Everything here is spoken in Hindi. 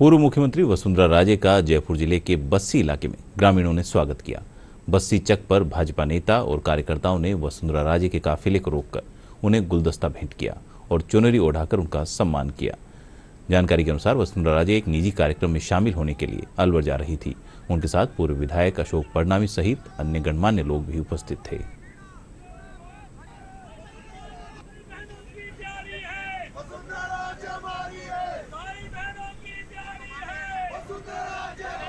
पूर्व मुख्यमंत्री वसुंधरा राजे का जयपुर जिले के बस्सी इलाके में ग्रामीणों ने स्वागत किया बस्सी चक पर भाजपा नेता और कार्यकर्ताओं ने वसुंधरा राजे के काफिले को रोककर उन्हें गुलदस्ता भेंट किया और चुनरी ओढ़ाकर उनका सम्मान किया जानकारी के अनुसार वसुंधरा राजे एक निजी कार्यक्रम में शामिल होने के लिए अलवर जा रही थी उनके साथ पूर्व विधायक अशोक पड़नामी सहित अन्य गणमान्य लोग भी उपस्थित थे वसुंधरा